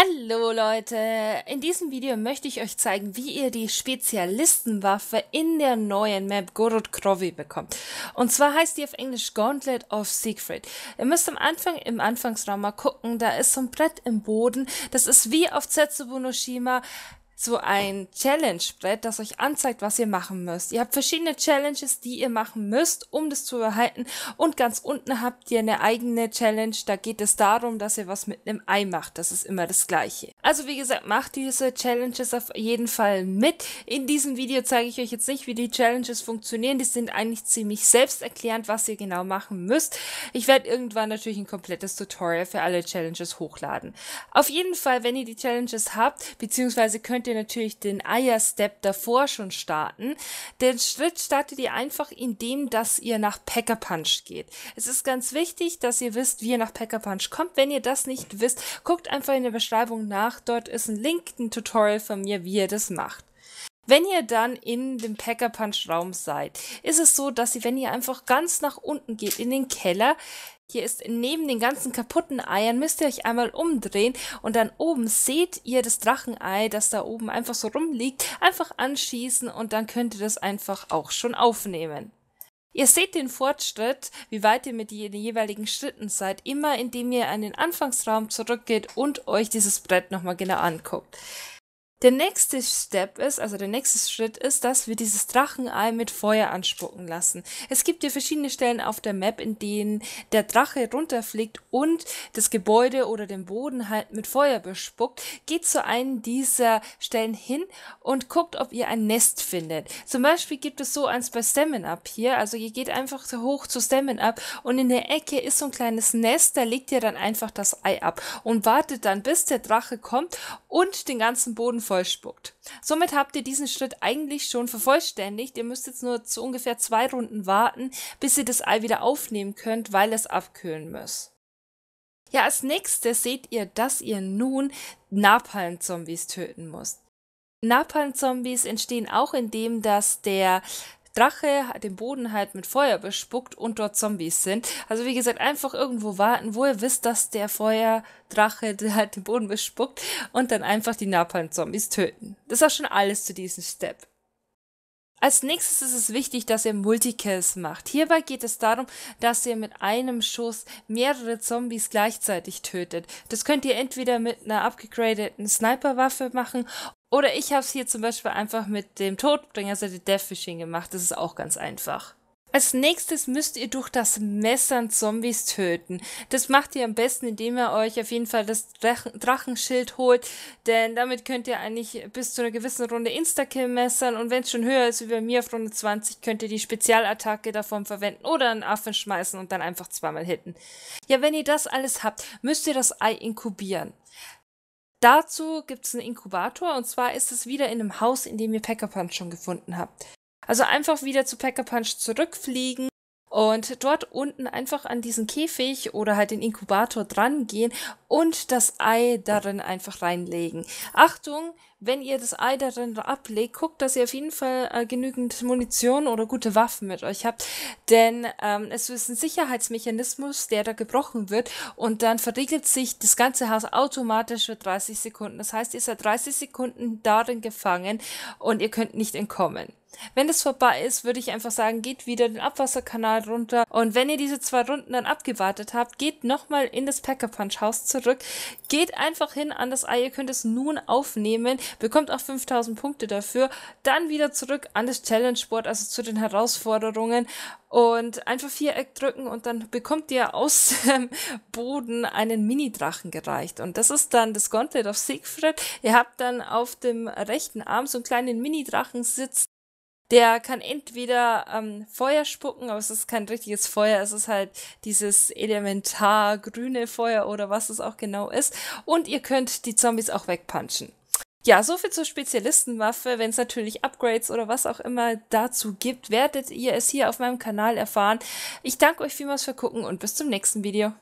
Hallo Leute, in diesem Video möchte ich euch zeigen, wie ihr die Spezialistenwaffe in der neuen Map Gorod Krovi bekommt. Und zwar heißt die auf Englisch Gauntlet of Siegfried. Ihr müsst am Anfang im Anfangsraum mal gucken, da ist so ein Brett im Boden, das ist wie auf Zetsubunoshima so ein Challenge-Brett, das euch anzeigt, was ihr machen müsst. Ihr habt verschiedene Challenges, die ihr machen müsst, um das zu erhalten. Und ganz unten habt ihr eine eigene Challenge. Da geht es darum, dass ihr was mit einem Ei macht. Das ist immer das Gleiche. Also wie gesagt, macht diese Challenges auf jeden Fall mit. In diesem Video zeige ich euch jetzt nicht, wie die Challenges funktionieren. Die sind eigentlich ziemlich selbsterklärend, was ihr genau machen müsst. Ich werde irgendwann natürlich ein komplettes Tutorial für alle Challenges hochladen. Auf jeden Fall, wenn ihr die Challenges habt, beziehungsweise könnt ihr natürlich den Eier-Step davor schon starten. Den Schritt startet ihr einfach, indem dass ihr nach Packer Punch geht. Es ist ganz wichtig, dass ihr wisst, wie ihr nach Packer Punch kommt. Wenn ihr das nicht wisst, guckt einfach in der Beschreibung nach. Dort ist ein Link, ein Tutorial von mir, wie ihr das macht. Wenn ihr dann in dem Packer Punch Raum seid, ist es so, dass ihr, wenn ihr einfach ganz nach unten geht in den Keller, hier ist neben den ganzen kaputten Eiern, müsst ihr euch einmal umdrehen und dann oben seht ihr das Drachenei, das da oben einfach so rumliegt, einfach anschießen und dann könnt ihr das einfach auch schon aufnehmen. Ihr seht den Fortschritt, wie weit ihr mit den jeweiligen Schritten seid, immer indem ihr an den Anfangsraum zurückgeht und euch dieses Brett nochmal genau anguckt. Der nächste Step ist, also der nächste Schritt ist, dass wir dieses Drachenei mit Feuer anspucken lassen. Es gibt hier verschiedene Stellen auf der Map, in denen der Drache runterfliegt und das Gebäude oder den Boden halt mit Feuer bespuckt. Geht zu einem dieser Stellen hin und guckt, ob ihr ein Nest findet. Zum Beispiel gibt es so eins bei Stammen Up hier. Also ihr geht einfach so hoch zu Stammen Up und in der Ecke ist so ein kleines Nest, da legt ihr dann einfach das Ei ab und wartet dann, bis der Drache kommt und den ganzen Boden vollspuckt. Somit habt ihr diesen Schritt eigentlich schon vervollständigt. Ihr müsst jetzt nur zu ungefähr zwei Runden warten, bis ihr das Ei wieder aufnehmen könnt, weil es abkühlen muss. Ja, als nächstes seht ihr, dass ihr nun Napalm-Zombies töten müsst. Napalm-Zombies entstehen auch indem, dass der Drache den Boden halt mit Feuer bespuckt und dort Zombies sind. Also wie gesagt, einfach irgendwo warten, wo ihr wisst, dass der Feuerdrache halt den Boden bespuckt und dann einfach die Napalm-Zombies töten. Das ist auch schon alles zu diesem Step. Als nächstes ist es wichtig, dass ihr Multikills macht. Hierbei geht es darum, dass ihr mit einem Schuss mehrere Zombies gleichzeitig tötet. Das könnt ihr entweder mit einer abgegradeten Sniperwaffe machen oder ich habe es hier zum Beispiel einfach mit dem Todbringer, also der Deathfishing gemacht. Das ist auch ganz einfach. Als nächstes müsst ihr durch das Messern Zombies töten. Das macht ihr am besten, indem ihr euch auf jeden Fall das Drachenschild holt, denn damit könnt ihr eigentlich bis zu einer gewissen Runde Instakill messern und wenn es schon höher ist wie bei mir auf Runde 20, könnt ihr die Spezialattacke davon verwenden oder einen Affen schmeißen und dann einfach zweimal hitten. Ja, wenn ihr das alles habt, müsst ihr das Ei inkubieren. Dazu gibt es einen Inkubator und zwar ist es wieder in einem Haus, in dem ihr Packer Punch schon gefunden habt. Also einfach wieder zu Packer Punch zurückfliegen und dort unten einfach an diesen Käfig oder halt den Inkubator dran gehen und das Ei darin einfach reinlegen. Achtung, wenn ihr das Ei darin ablegt, guckt, dass ihr auf jeden Fall äh, genügend Munition oder gute Waffen mit euch habt, denn ähm, es ist ein Sicherheitsmechanismus, der da gebrochen wird und dann verriegelt sich das ganze Haus automatisch für 30 Sekunden. Das heißt, ihr seid 30 Sekunden darin gefangen und ihr könnt nicht entkommen. Wenn das vorbei ist, würde ich einfach sagen, geht wieder den Abwasserkanal runter. Und wenn ihr diese zwei Runden dann abgewartet habt, geht nochmal in das Packer Punch Haus zurück. Geht einfach hin an das Ei. Ihr könnt es nun aufnehmen. Bekommt auch 5000 Punkte dafür. Dann wieder zurück an das Challenge Board, also zu den Herausforderungen. Und einfach Viereck drücken und dann bekommt ihr aus dem Boden einen Mini-Drachen gereicht. Und das ist dann das Gauntlet of Siegfried. Ihr habt dann auf dem rechten Arm so einen kleinen Mini-Drachen sitzen der kann entweder ähm, Feuer spucken, aber es ist kein richtiges Feuer, es ist halt dieses elementar grüne Feuer oder was es auch genau ist. Und ihr könnt die Zombies auch wegpunchen. Ja, so viel zur Spezialistenwaffe. Wenn es natürlich Upgrades oder was auch immer dazu gibt, werdet ihr es hier auf meinem Kanal erfahren. Ich danke euch vielmals für Gucken und bis zum nächsten Video.